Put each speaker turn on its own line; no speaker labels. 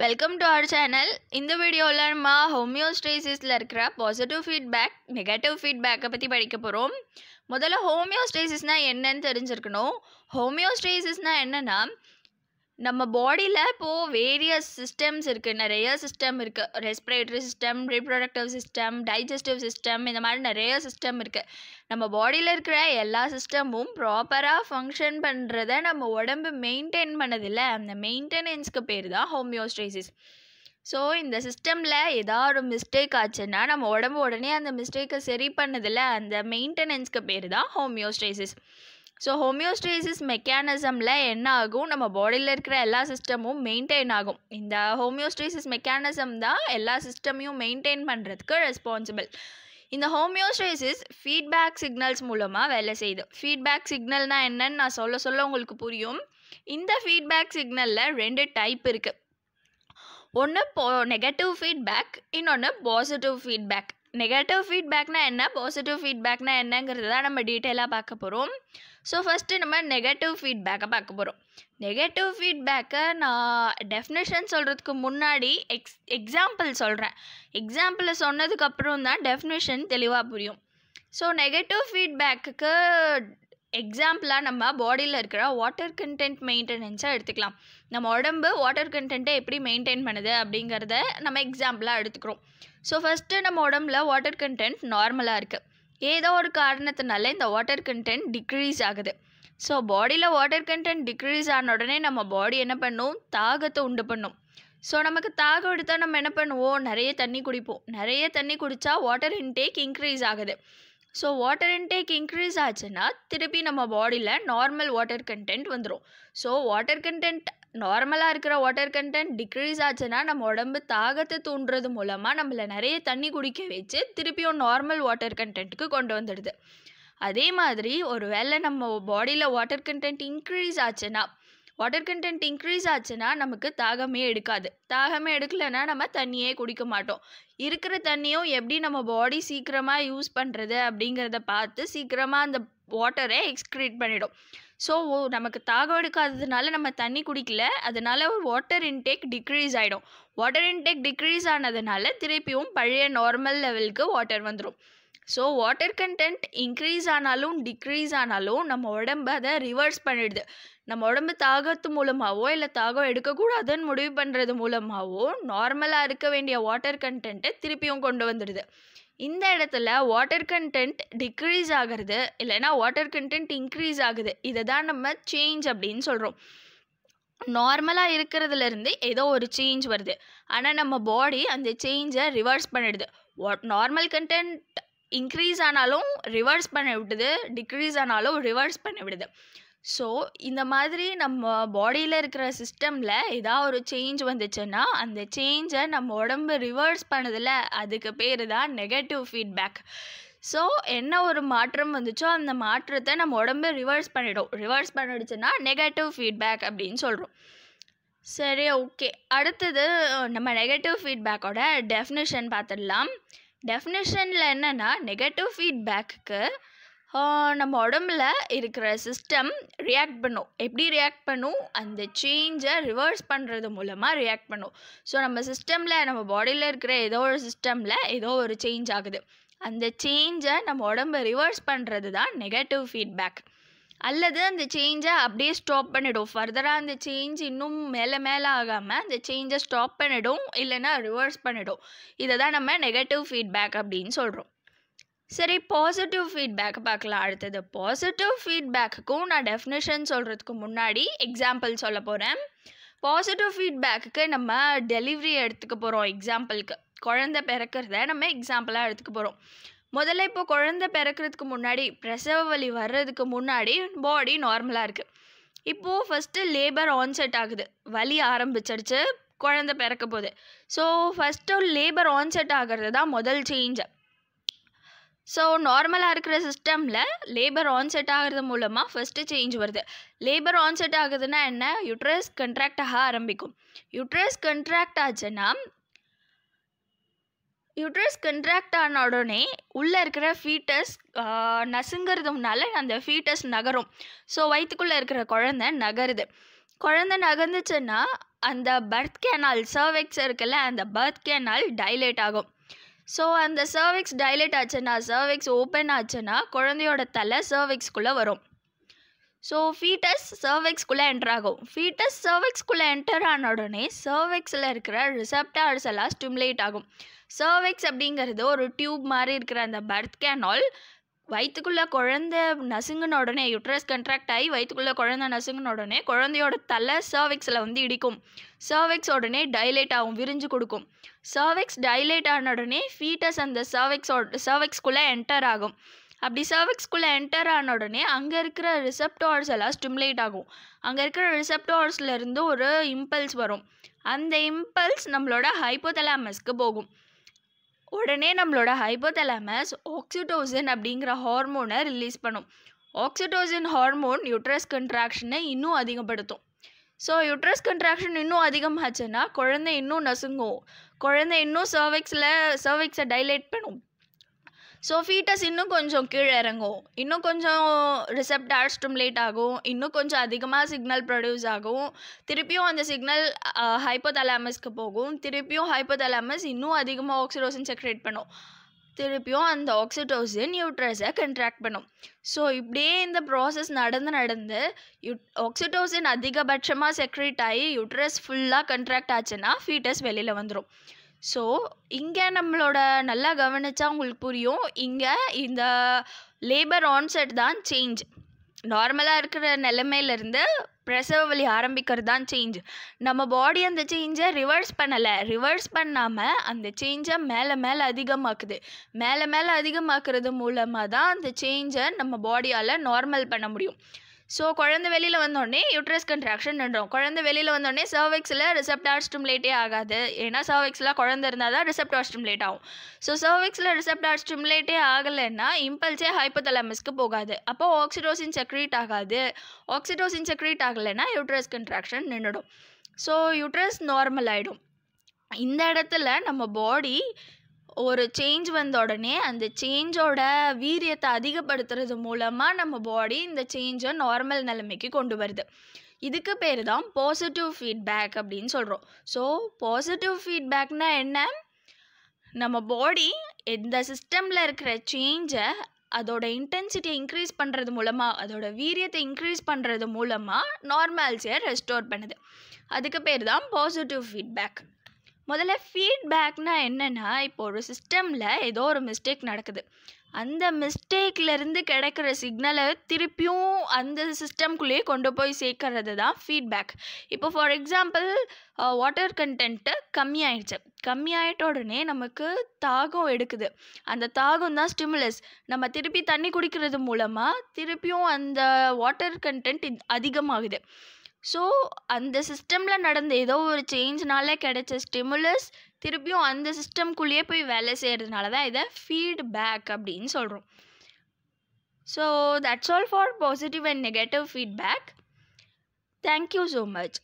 welcome to our channel இந்த வீடியோவில் நம்ம ஹோமியோஸ்டேசிஸில் இருக்கிற பாசிட்டிவ் ஃபீட்பேக் நெகட்டிவ் ஃபீட்பேக்கை பற்றி படிக்க போகிறோம் முதல்ல ஹோமியோஸ்டேசிஸ்னால் என்னன்னு தெரிஞ்சிருக்கணும் ஹோமியோஸ்டேசிஸ்னால் என்னென்னா நம்ம பாடியில் இப்போது வேரியஸ் சிஸ்டம்ஸ் இருக்குது நிறைய சிஸ்டம் இருக்குது respiratory system reproductive system digestive system இந்த மாதிரி நிறைய சிஸ்டம் இருக்குது நம்ம பாடியில் இருக்கிற எல்லா சிஸ்டமும் ப்ராப்பராக ஃபங்க்ஷன் பண்ணுறத நம்ம உடம்பு மெயின்டைன் பண்ணதில்ல அந்த மெயின்டெனன்ஸ்க்கு பேர் தான் ஹோமியோஸ்டைசிஸ் ஸோ இந்த சிஸ்டமில் ஏதாவது ஒரு மிஸ்டேக் ஆச்சுன்னா நம்ம உடம்பு உடனே அந்த மிஸ்டேக்கை சரி பண்ணதில்ல அந்த மெயின்டெனன்ஸ்க்கு பேர் தான் ஹோமியோஸ்டைசிஸ் ஸோ ஹோமியோஸ்டேசிஸ் மெக்கானிசமில் என்ன ஆகும் நம்ம பாடியில் இருக்கிற எல்லா சிஸ்டமும் மெயின்டைன் ஆகும் இந்த ஹோமியோஸ்டேசிஸ் மெக்கானிசம் தான் எல்லா சிஸ்டமையும் மெயின்டைன் பண்ணுறதுக்கு ரெஸ்பான்சிபிள் இந்த ஹோமியோஸ்டேசிஸ் ஃபீட்பேக் சிக்னல்ஸ் மூலமாக வேலை செய்யுது ஃபீட்பேக் சிக்னல்னால் என்னன்னு நான் சொல்ல சொல்ல உங்களுக்கு புரியும் இந்த ஃபீட்பேக் சிக்னலில் ரெண்டு டைப் இருக்குது ஒன்று போ நெகட்டிவ் ஃபீட்பேக் இன்னொன்று பாசிட்டிவ் ஃபீட்பேக் நெகட்டிவ் ஃபீட்பேக்னால் என்ன பாசிட்டிவ் ஃபீட்பேக்னால் என்னங்கிறது தான் நம்ம டீட்டெயிலாக பார்க்க போகிறோம் ஸோ ஃபஸ்ட்டு நம்ம நெகட்டிவ் ஃபீட்பேக்கை பார்க்க போகிறோம் நெகட்டிவ் ஃபீட்பேக்கை நான் டெஃபினேஷன் சொல்கிறதுக்கு முன்னாடி எக்ஸ் எக்ஸாம்பிள் சொல்கிறேன் எக்ஸாம்பிளை சொன்னதுக்கப்புறம் தான் டெஃபினேஷன் தெளிவாக புரியும் ஸோ நெகட்டிவ் ஃபீட்பேக்குக்கு எக்ஸாம்பிளாக நம்ம பாடியில் இருக்கிற வாட்டர் கண்டென்ட் மெயின்டெனன்ஸாக எடுத்துக்கலாம் நம்ம உடம்பு வாட்டர் கண்டென்ட்டை எப்படி மெயின்டைன் பண்ணுது அப்படிங்கிறத நம்ம எக்ஸாம்பிளாக எடுத்துக்கிறோம் ஸோ ஃபஸ்ட்டு நம்ம உடம்புல வாட்டர் கண்டென்ட் நார்மலாக இருக்குது ஏதோ ஒரு காரணத்தினால இந்த வாட்டர் கண்டென்ட் டிக்ரீஸ் ஆகுது ஸோ பாடியில் வாட்டர் கண்டென்ட் டிக்ரீஸ் ஆன உடனே நம்ம பாடி என்ன பண்ணும் தாகத்தை உண்டு பண்ணும் ஸோ நமக்கு தாகம் எடுத்தால் நம்ம என்ன பண்ணுவோம் நிறைய தண்ணி குடிப்போம் நிறைய தண்ணி குடித்தா வாட்டர் இன்டேக் இன்க்ரீஸ் ஆகுது ஸோ வாட்டர் இன்டேக் இன்க்ரீஸ் ஆச்சுன்னா திருப்பி நம்ம பாடியில் நார்மல் வாட்டர் கண்டென்ட் வந்துடும் ஸோ வாட்டர் கண்டென்ட் நார்மலாக இருக்கிற வாட்டர் கண்டென்ட் டிக்ரீஸ் ஆச்சுன்னா நம்ம உடம்பு தாகத்தை தூண்டுறது மூலமாக நம்மளை நிறைய தண்ணி குடிக்க வச்சு திருப்பியும் நார்மல் வாட்டர் கண்டென்ட்டுக்கு கொண்டு வந்துடுது அதே மாதிரி ஒரு வேளை நம்ம பாடியில் வாட்டர் கண்டென்ட் இன்க்ரீஸ் ஆச்சுன்னா வாட்டர் கண்டென்ட் இன்க்ரீஸ் ஆச்சுன்னா நமக்கு தாகமே எடுக்காது தாகமே எடுக்கலைன்னா நம்ம தண்ணியே குடிக்க மாட்டோம் இருக்கிற தண்ணியும் எப்படி நம்ம பாடி சீக்கிரமாக யூஸ் பண்ணுறது அப்படிங்கிறத பார்த்து சீக்கிரமாக அந்த வாட்டரை எக்ஸ்க்ரீட் பண்ணிடும் ஸோ நமக்கு தாகம் எடுக்காததுனால நம்ம தண்ணி குடிக்கல அதனால வாட்டர் இன்டேக் டிக்ரீஸ் ஆகிடும் வாட்டர் இன்டேக் டிக்ரீஸ் ஆனதுனால திருப்பியும் பழைய நார்மல் லெவலுக்கு வாட்டர் வந்துடும் ஸோ வாட்டர் கண்டென்ட் இன்க்ரீஸ் ஆனாலும் டிக்ரீஸ் ஆனாலும் நம்ம உடம்பு அதை ரிவர்ஸ் பண்ணிடுது நம்ம உடம்பு தாகத்து மூலமாகவோ இல்லை தாகம் எடுக்கக்கூடாதுன்னு முடிவு பண்ணுறது மூலமாகவோ நார்மலாக இருக்க வேண்டிய வாட்டர் கண்டென்ட்டை திருப்பியும் கொண்டு வந்துடுது இந்த இடத்துல வாட்டர் கண்டென்ட் டிக்ரீஸ் ஆகிறது இல்லைன்னா வாட்டர் கண்டென்ட் இன்க்ரீஸ் ஆகுது இதை தான் நம்ம சேஞ்ச் அப்படின்னு சொல்கிறோம் நார்மலாக இருக்கிறதுலேருந்து ஏதோ ஒரு சேஞ்ச் வருது ஆனால் நம்ம பாடி அந்த சேஞ்சை ரிவர்ஸ் பண்ணிடுது வாட் நார்மல் கண்டென்ட் இன்க்ரீஸ் ஆனாலும் ரிவர்ஸ் பண்ண விடுது டிக்ரீஸ் ஆனாலும் ரிவர்ஸ் பண்ண விடுது ஸோ இந்த மாதிரி நம்ம பாடியில் இருக்கிற சிஸ்டமில் ஏதாவது ஒரு சேஞ்ச் வந்துச்சுன்னா அந்த சேஞ்சை நம்ம உடம்பு ரிவர்ஸ் பண்ணதில் அதுக்கு பேர் தான் நெகட்டிவ் ஃபீட்பேக் ஸோ என்ன ஒரு மாற்றம் வந்துச்சோ அந்த மாற்றத்தை நம்ம உடம்பு ரிவர்ஸ் பண்ணிடும் ரிவர்ஸ் பண்ணிடுச்சுன்னா நெகட்டிவ் ஃபீட்பேக் அப்படின்னு சொல்கிறோம் சரி ஓகே அடுத்தது நம்ம நெகட்டிவ் ஃபீட்பேக்கோட டெஃபினேஷன் பார்த்துடலாம் டெஃபினேஷனில் என்னென்னா நெகட்டிவ் ஃபீட்பேக்கு நம்ம உடம்புல இருக்கிற சிஸ்டம் ரியாக்ட் பண்ணும் எப்படி ரியாக்ட் பண்ணும் அந்த சேஞ்சை ரிவர்ஸ் பண்ணுறது மூலமாக ரியாக்ட் பண்ணும் ஸோ நம்ம சிஸ்டமில் நம்ம பாடியில் இருக்கிற ஏதோ ஒரு சிஸ்டமில் ஏதோ ஒரு சேஞ்ச் ஆகுது அந்த சேஞ்சை நம்ம உடம்பு ரிவர்ஸ் பண்ணுறது தான் நெகட்டிவ் ஃபீட்பேக் அல்லது அந்த சேஞ்சை அப்படியே ஸ்டாப் பண்ணிடும் ஃபர்தராக அந்த சேஞ்ச் இன்னும் மேலே மேலே ஆகாமல் அந்த சேஞ்சை ஸ்டாப் பண்ணிடும் இல்லைன்னா ரிவர்ஸ் பண்ணிடும் இதை தான் நம்ம நெகட்டிவ் ஃபீட்பேக் அப்படின்னு சொல்கிறோம் சரி பாசிட்டிவ் ஃபீட்பேக் பார்க்கலாம் அடுத்தது பாசிட்டிவ் ஃபீட்பேக்குக்கும் நான் டெஃபினேஷன் சொல்கிறதுக்கு முன்னாடி எக்ஸாம்பிள் சொல்ல போகிறேன் பாசிட்டிவ் ஃபீட்பேக்குக்கு நம்ம டெலிவரி எடுத்துக்க போகிறோம் எக்ஸாம்பிளுக்கு குழந்த பிறக்கிறத நம்ம எக்ஸாம்பிளாக எடுத்துக்க போகிறோம் முதல்ல இப்போ குழந்த பிறக்கிறதுக்கு முன்னாடி பிரசவ வலி வர்றதுக்கு முன்னாடி பாடி நார்மலாக இருக்குது இப்போது ஃபஸ்ட்டு லேபர் ஆன்செட் ஆகுது வலி ஆரம்பிச்சிருச்சு குழந்த பிறக்க போகுது ஸோ ஃபஸ்ட்டு லேபர் ஆன்செட் ஆகிறது தான் முதல் சேஞ்சு ஸோ நார்மலாக இருக்கிற சிஸ்டமில் லேபர் ஆன்செட் ஆகிறது மூலமாக ஃபஸ்ட்டு சேஞ்ச் வருது லேபர் ஆன்செட் ஆகுதுன்னா என்ன யூட்ரஸ் கண்ட்ராக்ட் ஆக ஆரம்பிக்கும் யூட்ரஸ் கண்ட்ராக்ட் ஆச்சுன்னா யூட்ரஸ் கண்ட்ராக்ட் ஆன உடனே உள்ளே இருக்கிற ஃபீட்டஸ் நசுங்கிறதுனால அந்த ஃபீட்டஸ் நகரும் ஸோ வயிற்றுக்குள்ளே இருக்கிற குழந்த நகருது குழந்த நகர்ந்துச்சுன்னா அந்த பர்த் கேனால் சர்வெக்ஸ் இருக்குல்ல அந்த பர்த் கேனால் டைலேட் ஆகும் ஸோ அந்த சர்வெக்ஸ் டைலேட் ஆச்சுன்னா சர்வெக்ஸ் ஓப்பன் ஆச்சுன்னா குழந்தையோட தலை சர்வெக்ஸ்குள்ளே வரும் ஸோ ஃபீட்டஸ் சர்வெக்ஸ்குள்ளே என்டர் ஆகும் ஃபீட்டஸ் சர்வெக்ஸ்குள்ளே என்டர் ஆன உடனே சர்வெக்ஸில் இருக்கிற ரிசப்டார்ஸ் எல்லாம் ஸ்டிமுலேட் ஆகும் சர்வெக்ஸ் அப்படிங்கிறது ஒரு டியூப் மாதிரி இருக்கிற அந்த பர்த் கேனால் வயிற்றுக்குள்ளே குழந்த நசுங்கின உடனே யுட்ரஸ் கண்ட்ராக்ட் ஆகி வயிற்றுக்குள்ளே குழந்த நசுங்கின உடனே குழந்தையோட தலை சர்வெக்ஸில் வந்து இடிக்கும் சர்வெக்ஸ் உடனே டைலேட் ஆகும் விரிஞ்சு கொடுக்கும் சர்வெக்ஸ் டைலேட் ஆன உடனே ஃபீட்டஸ் அந்த சர்வெக்ஸோட சர்வெக்ஸ்குள்ளே என்டர் ஆகும் அப்படி சர்விக்ஸ்குள்ளே என்டர் ஆன உடனே அங்கே இருக்கிற ரிசப்டார்ஸ் எல்லாம் ஸ்டிமுலேட் ஆகும் அங்கே இருக்கிற ரிசப்டார்ஸ்லேருந்து ஒரு இம்பல்ஸ் வரும் அந்த இம்பல்ஸ் நம்மளோட ஹைப்போதலாமஸ்க்கு போகும் உடனே நம்மளோட ஹைப்போதலாமஸ் ஆக்சிடோசின் அப்படிங்கிற ஹார்மோனை ரிலீஸ் பண்ணும் ஆக்சிடோசின் ஹார்மோன் யூட்ரஸ் கன்ட்ராக்ஷனை இன்னும் அதிகப்படுத்தும் ஸோ யூட்ரஸ் கன்ட்ராக்ஷன் இன்னும் அதிகமாச்சுன்னா குழந்தை இன்னும் நசுங்கும் குழந்தை இன்னும் சர்விக்ஸில் சர்விக்ஸை டைலேட் பண்ணும் ஸோ ஃபீட்டஸ் இன்னும் கொஞ்சம் கீழே இறங்கும் இன்னும் கொஞ்சம் ரிசப்டார் ஸ்டிமுலேட் ஆகும் இன்னும் கொஞ்சம் அதிகமாக சிக்னல் ப்ரொடியூஸ் ஆகும் திருப்பியும் அந்த சிக்னல் ஹைப்போதலாமஸ்க்கு போகும் திருப்பியும் ஹைப்போதலாமஸ் இன்னும் அதிகமாக ஆக்சிடோசன் செக்ரேட் பண்ணும் திருப்பியும் அந்த ஆக்சிடோசின் யூட்ரஸை கண்ட்ராக்ட் பண்ணும் ஸோ இப்படியே இந்த ப்ராசஸ் நடந்து நடந்து யூ ஆக்சிடோசின் அதிகபட்சமாக செக்ரேட் ஆகி யூட்ரஸ் ஃபுல்லாக கண்ட்ராக்ட் ஆச்சுன்னா ஃபீட்டஸ் வெளியில் வந்துடும் ஸோ இங்கே நம்மளோட நல்லா கவனித்தா உங்களுக்கு புரியும் இங்கே இந்த லேபர் ஆன்செட் தான் சேஞ்ச் நார்மலாக இருக்கிற நிலமையிலேருந்து பிரசவ வழி ஆரம்பிக்கிறது தான் சேஞ்ச் நம்ம பாடி அந்த சேஞ்சை ரிவர்ஸ் பண்ணலை ரிவர்ஸ் பண்ணாமல் அந்த சேஞ்சை மேலே மேலே அதிகமாக்குது மேலே மேலே அதிகமாக்குறது மூலமாக தான் அந்த சேஞ்சை நம்ம பாடியால் நார்மல் பண்ண முடியும் ஸோ குழந்தை வெளியில் வந்தோடனே யூட்ரஸ் கன்ட்ராக்ஷன் பண்ணுறோம் குழந்தை வெளியில் வந்தோடனே சர்வெக்ஸில் ரிசப்டார் ஸ்டிமுலேட்டே ஆகாது ஏன்னா சர்வெக்ஸில் குழந்தை இருந்தால் தான் ரிசப்டார் ஸ்டிமுலேட் ஆகும் ஸோ சர்வெக்ஸில் ரிசப்டார் ஸ்டிமுலேட்டே ஆகலைன்னா இம்பல்ஸே ஹைப்போதலமஸ்க்கு போகாது அப்போ ஆக்சிடோசின் செக்ரீட் ஆகாது ஆக்சிடோசின் செக்ரீட் ஆகலைன்னா யூட்ரஸ் கன்ட்ராக்ஷன் நின்றுடும் ஸோ யூட்ரஸ் நார்மல் ஆகிடும் இந்த இடத்துல நம்ம பாடி ஒரு சேஞ்ச் வந்த உடனே அந்த சேஞ்சோட வீரியத்தை அதிகப்படுத்துறது மூலமாக நம்ம பாடி இந்த சேஞ்சை நார்மல் நிலைமைக்கு கொண்டு வருது இதுக்கு பேர் தான் பாசிட்டிவ் ஃபீட்பேக் அப்படின்னு சொல்கிறோம் ஸோ பாசிட்டிவ் ஃபீட்பேக்னா என்ன நம்ம பாடி இந்த சிஸ்டமில் இருக்கிற சேஞ்சை அதோட இன்டென்சிட்டியை இன்க்ரீஸ் பண்ணுறது மூலமாக அதோட வீரியத்தை இன்க்ரீஸ் பண்ணுறது மூலமாக நார்மல்ஸியை ரெஸ்டோர் பண்ணுது அதுக்கு பேர் தான் பாசிட்டிவ் ஃபீட்பேக் முதல்ல ஃபீட்பேக்னால் என்னென்னா இப்போ ஒரு சிஸ்டமில் ஏதோ ஒரு மிஸ்டேக் நடக்குது அந்த மிஸ்டேக்லேருந்து கிடைக்கிற சிக்னலை திருப்பியும் அந்த சிஸ்டம்குள்ளேயே கொண்டு போய் சேர்க்கறது தான் ஃபீட்பேக் இப்போ ஃபார் எக்ஸாம்பிள் வாட்டர் கண்டென்ட்டு கம்மியாயிடுச்சு கம்மியாயிட்ட உடனே நமக்கு தாகம் எடுக்குது அந்த தாகம் தான் ஸ்டிமுலஸ் நம்ம திருப்பி தண்ணி குடிக்கிறது மூலமாக திருப்பியும் அந்த வாட்டர் கண்டென்ட் அதிகமாகுது ஸோ அந்த சிஸ்டமில் நடந்த ஏதோ ஒரு சேஞ்ச்னால கிடைச்ச ஸ்டிமுலஸ் திருப்பியும் அந்த சிஸ்டம்குள்ளேயே போய் வேலை செய்கிறதுனால தான் இதை ஃபீட்பேக் அப்படின்னு சொல்கிறோம் so that's all for positive and negative feedback thank you so much